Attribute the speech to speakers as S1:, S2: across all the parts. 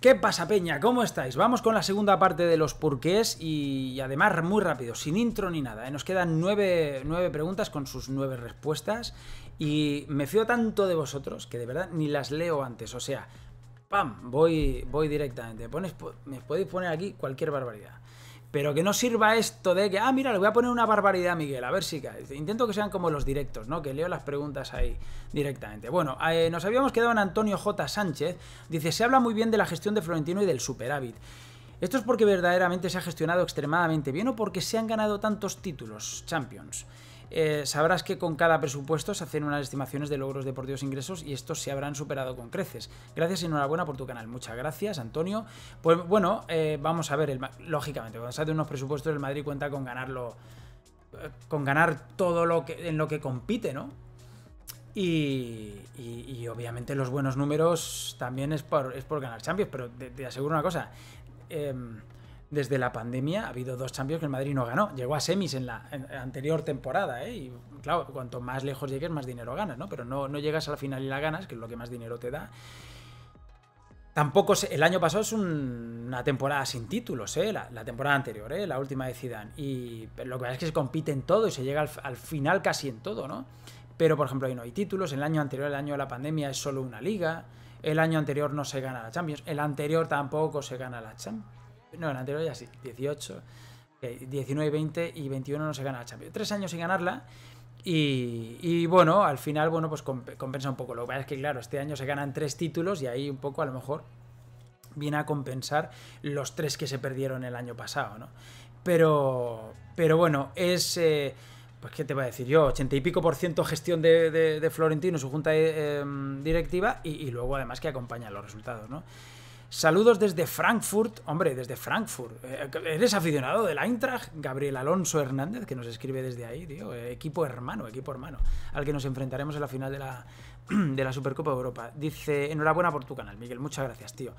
S1: ¿Qué pasa, Peña? ¿Cómo estáis? Vamos con la segunda parte de los porqués y además muy rápido, sin intro ni nada. ¿eh? Nos quedan nueve, preguntas con sus nueve respuestas y me fío tanto de vosotros que de verdad ni las leo antes. O sea, ¡pam! Voy, voy directamente. Pones, me podéis poner aquí cualquier barbaridad. Pero que no sirva esto de que, ah, mira, le voy a poner una barbaridad a Miguel, a ver si cae. Intento que sean como los directos, ¿no? Que leo las preguntas ahí directamente. Bueno, eh, nos habíamos quedado en Antonio J. Sánchez. Dice, se habla muy bien de la gestión de Florentino y del superávit. ¿Esto es porque verdaderamente se ha gestionado extremadamente bien o porque se han ganado tantos títulos, Champions? Eh, sabrás que con cada presupuesto se hacen unas estimaciones de logros deportivos e ingresos y estos se habrán superado con creces. Gracias y enhorabuena por tu canal. Muchas gracias, Antonio. Pues bueno, eh, vamos a ver, lógicamente, cuando se hace unos presupuestos, el Madrid cuenta con ganarlo. Eh, con ganar todo lo que. en lo que compite, ¿no? Y, obviamente los buenos números también es por, ganar Champions, pero te, aseguro una cosa. Em, desde la pandemia ha habido dos Champions que el Madrid no ganó. Llegó a semis en la, anterior temporada, ¿eh? Y claro, cuanto más lejos llegues, más dinero ganas, ¿no? Pero no, llegas a la final y la ganas, que es lo que más dinero te da. Tampoco el año pasado es una temporada sin títulos, ¿eh? la, temporada anterior, ¿eh? la última de Zidane. Y lo que pasa es que se compite en todo y se llega al, final casi en todo, ¿no? Pero por ejemplo, ahí no hay títulos. El año anterior, el año de la pandemia, es solo una liga. El año anterior no se gana la Champions. El anterior tampoco se gana la Champions. No, el anterior ya sí, 18. 19, 20 y 21 no se gana la Champions. Tres años sin ganarla. Y, y, bueno, al final, bueno, pues compensa un poco. Lo que pasa es que, claro, este año se ganan tres títulos y ahí un poco a lo mejor viene a compensar los tres que se perdieron el año pasado, ¿no? Pero, pero bueno, es... Eh, pues, ¿qué te voy a decir yo? 80 y pico por ciento gestión de, Florentino, su junta eh, em, directiva, y, y, luego además que acompaña los resultados, ¿no? Saludos desde Frankfurt. Hombre, desde Frankfurt. Eh, ¿Eres aficionado del Eintracht? Gabriel Alonso Hernández, que nos escribe desde ahí, tío. Eh, equipo hermano, equipo hermano. Al que nos enfrentaremos en la final de la, de la Supercopa de Europa. Dice, enhorabuena por tu canal, Miguel, muchas gracias, tío.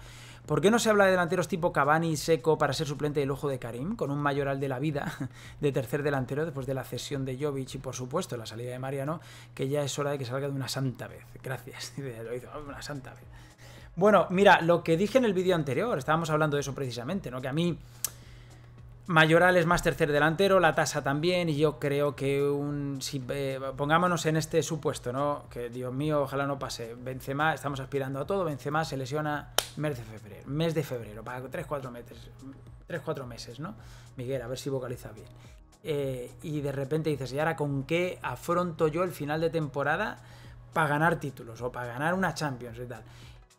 S1: ¿Por qué no se habla de delanteros tipo Cavani Seco para ser suplente del ojo de Karim, con un mayoral de la vida de tercer delantero después de la cesión de Jovic y, por supuesto, la salida de Mariano, que ya es hora de que salga de una santa vez? Gracias, lo hizo, una santa vez. Bueno, mira, lo que dije en el vídeo anterior, estábamos hablando de eso precisamente, ¿no? Que a mí Mayoral es más tercer delantero, la tasa también, y yo creo que un. Eh, pongámonos en este supuesto, ¿no? Que Dios mío, ojalá no pase. más, estamos aspirando a todo, más, se lesiona mes de febrero, mes de febrero, para 3-4 meses, meses, ¿no? Miguel, a ver si vocaliza bien. Eh, y de repente dices, ¿y ahora con qué afronto yo el final de temporada para ganar títulos o para ganar una Champions y tal?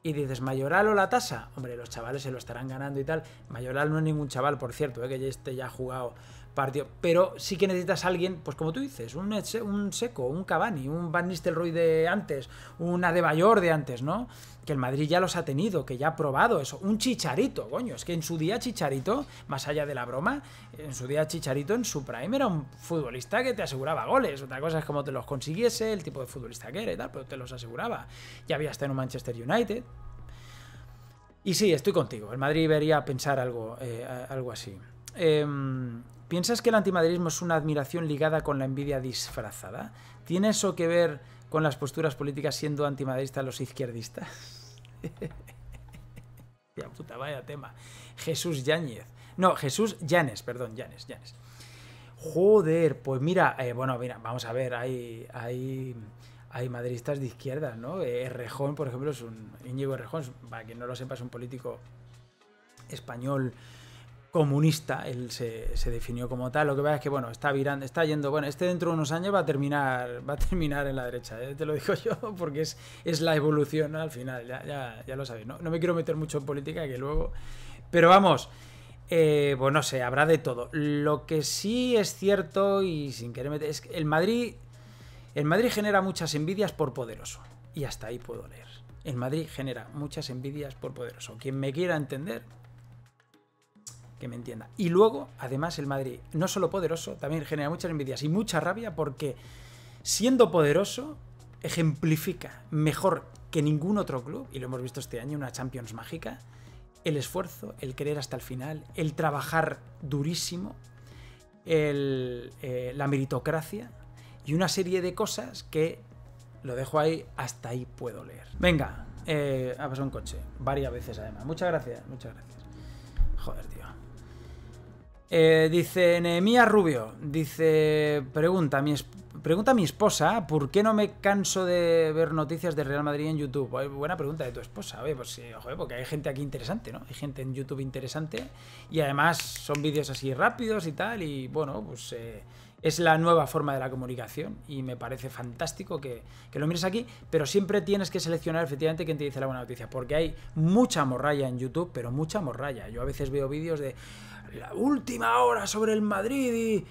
S1: Y dices, ¿mayoral o la tasa? Hombre, los chavales se lo estarán ganando y tal. Mayoral no es ningún chaval, por cierto, eh, que este ya ha jugado partido. Pero sí que necesitas a alguien, pues como tú dices, un, un Seco, un Cavani, un Van Nistelrooy de antes, una de Adebayor de antes, ¿no? Que el Madrid ya los ha tenido, que ya ha probado eso. Un Chicharito, coño, es que en su día Chicharito, más allá de la broma, en su día Chicharito en su prime era un futbolista que te aseguraba goles. Otra cosa es como te los consiguiese, el tipo de futbolista que era y tal, pero te los aseguraba. Ya había estado en un Manchester United. Y sí, estoy contigo. El Madrid debería pensar algo, eh, algo así. Em, ¿Piensas que el antimadridismo es una admiración ligada con la envidia disfrazada? ¿Tiene eso que ver con las posturas políticas siendo antimadridistas los izquierdistas? ya puta, vaya tema. Jesús Yáñez. No, Jesús Llanes, perdón, Llanes, Joder, pues mira, eh, bueno, mira, vamos a ver, hay, hay, hay de izquierda, ¿no? Eh, Rejón, por ejemplo, es un. Íñigo Rejón, para quien no lo sepa, es un político español comunista, él se, definió como tal. Lo que pasa es que, bueno, está virando, está yendo. Bueno, este dentro de unos años va a terminar, va a terminar en la derecha, ¿eh? te lo digo yo, porque es, es la evolución al final, ya, lo sabéis. ¿no? no me quiero meter mucho en política, que luego. Pero vamos. bueno, eh, pues se sé, habrá de todo. Lo que sí es cierto, y sin querer meter, es que el Madrid. El Madrid genera muchas envidias por poderoso. Y hasta ahí puedo leer. El Madrid genera muchas envidias por poderoso. Quien me quiera entender, que me entienda. Y luego, además, el Madrid, no solo poderoso, también genera muchas envidias y mucha rabia porque siendo poderoso, ejemplifica mejor que ningún otro club, y lo hemos visto este año, una Champions mágica, el esfuerzo, el querer hasta el final, el trabajar durísimo, eh, la meritocracia y una serie de cosas que lo dejo ahí, hasta ahí puedo leer. Venga, eh, ha pasado un coche, varias veces además. Muchas gracias, muchas gracias. Joder, tío. Eh, dice Nemia Rubio, dice, pregunta, mi pregunta a mi esposa, ¿por qué no me canso de ver noticias de Real Madrid en YouTube? buena pregunta de tu esposa, pues, eh, porque hay gente aquí interesante, ¿no? Hay gente en YouTube interesante y además son vídeos así rápidos y tal, y bueno, pues... Eh, es la nueva forma de la comunicación y me parece fantástico que, que, lo mires aquí, pero siempre tienes que seleccionar efectivamente quién te dice la buena noticia, porque hay mucha morralla en YouTube, pero mucha morralla. Yo a veces veo vídeos de la última hora sobre el Madrid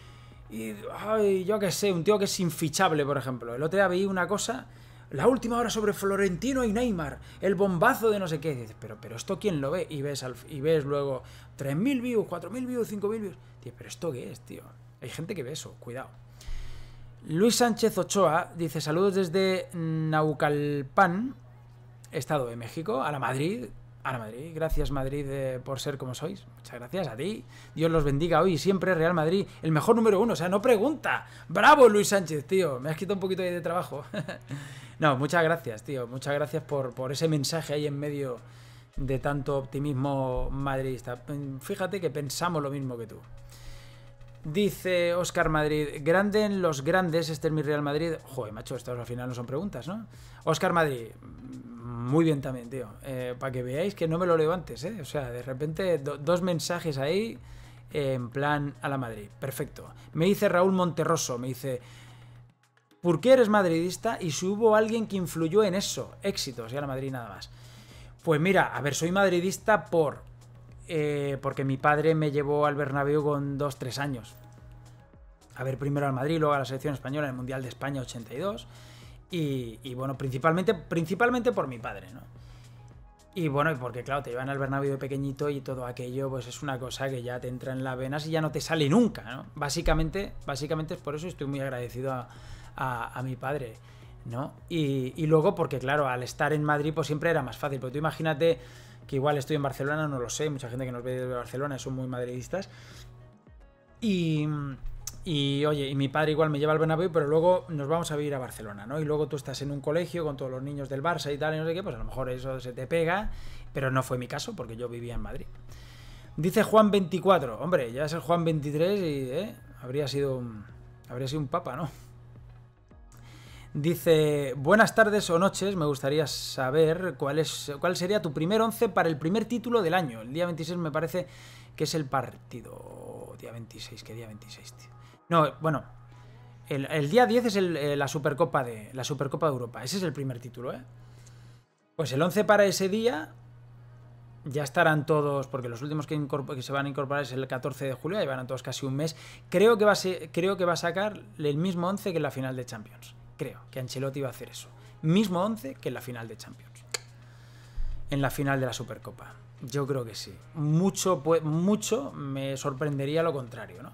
S1: y, ay, yo qué sé, un tío que es infichable, por ejemplo. El otro día vi una cosa, la última hora sobre Florentino y Neymar, el bombazo de no sé qué. pero, pero esto quién lo ve y ves, y ves luego 3.000 views, 4.000 views, 5.000 views. Tío, pero esto qué es, tío. Hay gente que ve eso, cuidado. Luis Sánchez Ochoa dice saludos desde Naucalpan, Estado de México, a la Madrid, Ahora Madrid, gracias Madrid eh, por ser como sois. Muchas gracias a ti. Dios los bendiga hoy y siempre. Real Madrid, el mejor número uno. O sea, no pregunta. Bravo Luis Sánchez, tío. Me has quitado un poquito de trabajo. no, muchas gracias, tío. Muchas gracias por, por ese mensaje ahí en medio de tanto optimismo madridista. Mm, fíjate que pensamos lo mismo que tú. Dice Oscar Madrid, grande en los grandes, este es mi Real Madrid. Joder, macho, estas al final no son preguntas, ¿no? Oscar Madrid, muy bien también, tío. Eh, para que veáis que no me lo levantes, ¿eh? O sea, de repente dos mensajes ahí en plan a la Madrid. Perfecto. Me dice Raúl Monterroso, me dice, ¿por qué eres madridista y si hubo alguien que influyó en eso? Éxitos, y a la Madrid nada más. Pues mira, a ver, soy madridista por... Eh, porque mi padre me llevó al Bernabéu con dos tres años. A ver, primero al Madrid, luego a la selección española en el Mundial de España 82. Y, bueno, principalmente, principalmente por mi padre, ¿no? Y bueno, porque claro, te llevan al Bernabéu de pequeñito y todo aquello, pues es una cosa que ya te entra en las venas y ya no te sale nunca, ¿no? Básicamente, básicamente es por eso estoy muy agradecido a, mi padre, ¿no? Y, luego porque claro, al estar en Madrid pues siempre era más fácil, pero tú imagínate que igual estoy en Barcelona, no lo sé, mucha gente que nos ve de Barcelona son muy madridistas. Y, y oye, y mi padre igual me lleva al Bernabéu, pero luego nos vamos a vivir a Barcelona, ¿no? Y luego tú estás en un colegio con todos los niños del Barça y tal, y no sé qué, pues a lo mejor eso se te pega, pero no fue mi caso porque yo vivía en Madrid. Dice Juan 24, hombre, ya es el Juan 23 y eh, habría, sido un, habría sido un papa, ¿no? Dice, buenas tardes o noches, me gustaría saber cuál, es, cuál sería tu primer once para el primer título del año. El día 26 me parece que es el partido. Día 26, ¿qué día 26, tío? No, bueno. El, día 10 es eh, la, Supercopa de, la Supercopa de Europa. Ese es el primer título, ¿eh? Pues el 11 para ese día ya estarán todos, porque los últimos que, se van a incorporar es el 14 de julio, llevarán todos casi un mes. Creo que, va a ser, creo que va a sacar el mismo 11 que en la final de Champions. Creo que Ancelotti va a hacer eso. Mismo 11 que en la final de Champions. En la final de la Supercopa. Yo creo que sí. Mucho, pues, mucho me sorprendería lo contrario, ¿no?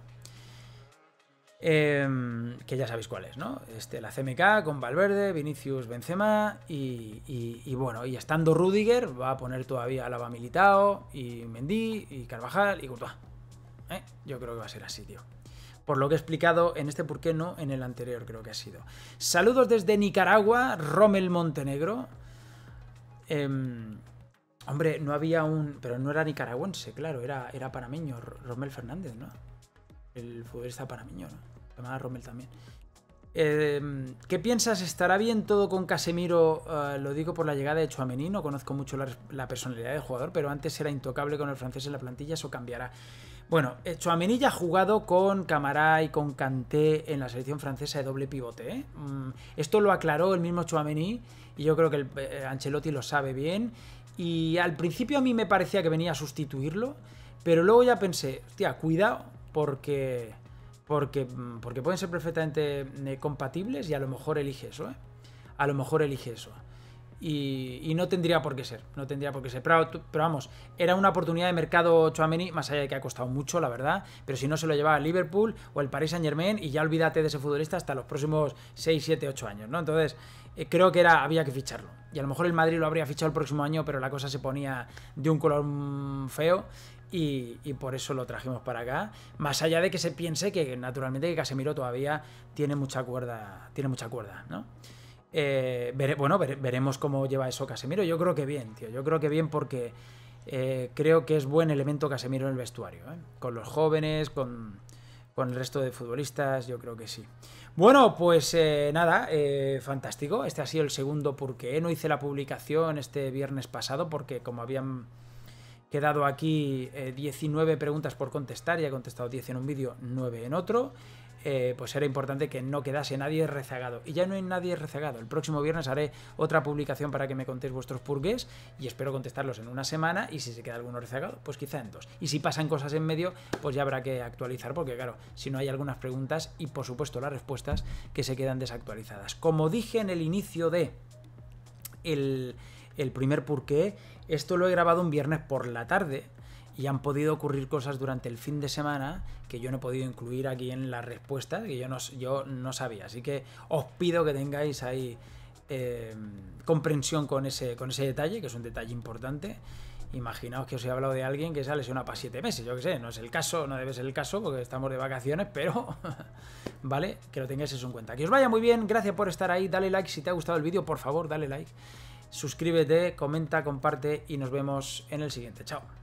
S1: Em, que ya sabéis cuál es, ¿no? Este, la CMK con Valverde, Vinicius Benzema y, bueno, y estando Rudiger va a poner todavía Lava Militao y Mendy y Carvajal y Courtois. ¿eh? Yo creo que va a ser así, tío. Por lo que he explicado en este por qué no, en el anterior creo que ha sido. Saludos desde Nicaragua, Rommel Montenegro. Em, hombre, no había un... Pero no era nicaragüense, claro, era, era panameño, Rommel Fernández, ¿no? el futbolista para ¿no? Llamada Rommel también. Eh, ¿Qué piensas? ¿Estará bien todo con Casemiro? Eh, lo digo por la llegada de Chouameni, no conozco mucho la, personalidad del jugador, pero antes era intocable con el francés en la plantilla, eso cambiará. Bueno, eh, Chouameni ya ha jugado con Camará y con canté en la selección francesa de doble pivote. Mm, esto lo aclaró el mismo Chouameni y yo creo que el, Ancelotti lo sabe bien. Y al principio a mí me parecía que venía a sustituirlo, pero luego ya pensé, hostia, cuidado, porque, mm, porque, pueden ser perfectamente eh, compatibles y a lo mejor elige eso, ¿eh? A lo mejor elige eso. Y, no tendría por qué ser, no tendría por qué ser. Pero, vamos, era una oportunidad de mercado Chouameni, más allá de que ha costado mucho, la verdad, pero si no se lo llevaba Liverpool o el Paris Saint Germain y ya olvídate de ese futbolista hasta los próximos 6, 7, 8 años, ¿no? Entonces, eh, creo que era, había que ficharlo. Y a lo mejor el Madrid lo habría fichado el próximo año, pero la cosa se ponía de un color mm, feo y, por eso lo trajimos para acá. Más allá de que se piense que naturalmente que Casemiro todavía tiene mucha cuerda, tiene mucha cuerda, ¿no? Eh, bueno, veremos cómo lleva eso Casemiro. Yo creo que bien, tío. Yo creo que bien porque eh, creo que es buen elemento Casemiro en el vestuario. ¿eh? Con los jóvenes, con, con, el resto de futbolistas, yo creo que sí. Bueno, pues nada, fantástico. Este ha sido el segundo porque no hice la publicación este viernes pasado porque como habían quedado aquí 19 eh, preguntas por contestar, ya he contestado 10 en un vídeo, 9 en otro. Eh, pues era importante que no quedase nadie rezagado. Y ya no hay nadie rezagado. El próximo viernes haré otra publicación para que me contéis vuestros purgués y espero contestarlos en una semana y si se queda alguno rezagado, pues quizá en dos. Y si pasan cosas en medio, pues ya habrá que actualizar porque claro, si no hay algunas preguntas y por supuesto las respuestas que se quedan desactualizadas. Como dije en el inicio de el el primer porqué. Esto lo he grabado un viernes por la tarde y han podido ocurrir cosas durante el fin de semana que yo no he podido incluir aquí en la respuesta, que yo no, yo no sabía. Así que os pido que tengáis ahí em, comprensión con ese, con ese detalle, que es un detalle importante. Imaginaos que os he hablado de alguien que sale si para siete meses, yo que sé, no es el caso, no debe ser el caso porque estamos de vacaciones, pero vale, que lo tengáis en cuenta. Que os vaya muy bien, gracias por estar ahí, dale like si te ha gustado el vídeo, por favor, dale like. Suscríbete, comenta, comparte y nos vemos en el siguiente. Chao.